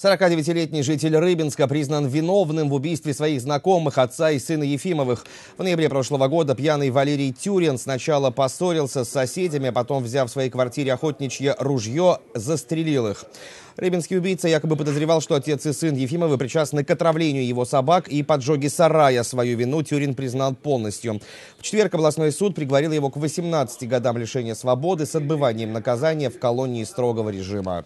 49-летний житель Рыбинска признан виновным в убийстве своих знакомых, отца и сына Ефимовых. В ноябре прошлого года пьяный Валерий Тюрин сначала поссорился с соседями, а потом, взяв в своей квартире охотничье ружье, застрелил их. Рыбинский убийца якобы подозревал, что отец и сын Ефимовы причастны к отравлению его собак и поджоге сарая. Свою вину Тюрин признал полностью. В четверг областной суд приговорил его к 18 годам лишения свободы с отбыванием наказания в колонии строгого режима.